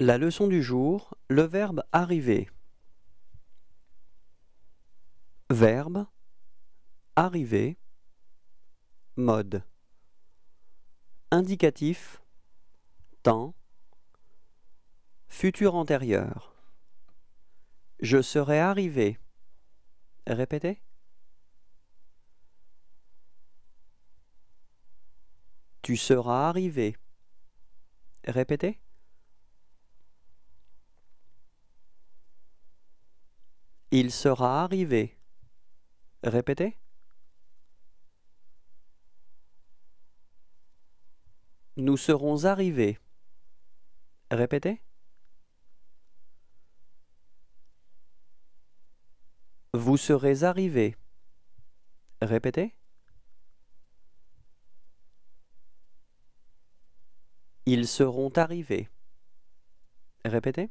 La leçon du jour, le verbe arriver. Verbe arriver mode indicatif temps futur antérieur Je serai arrivé. Répétez. Tu seras arrivé. Répétez. Il sera arrivé. Répétez. Nous serons arrivés. Répétez. Vous serez arrivés. Répétez. Ils seront arrivés. Répétez.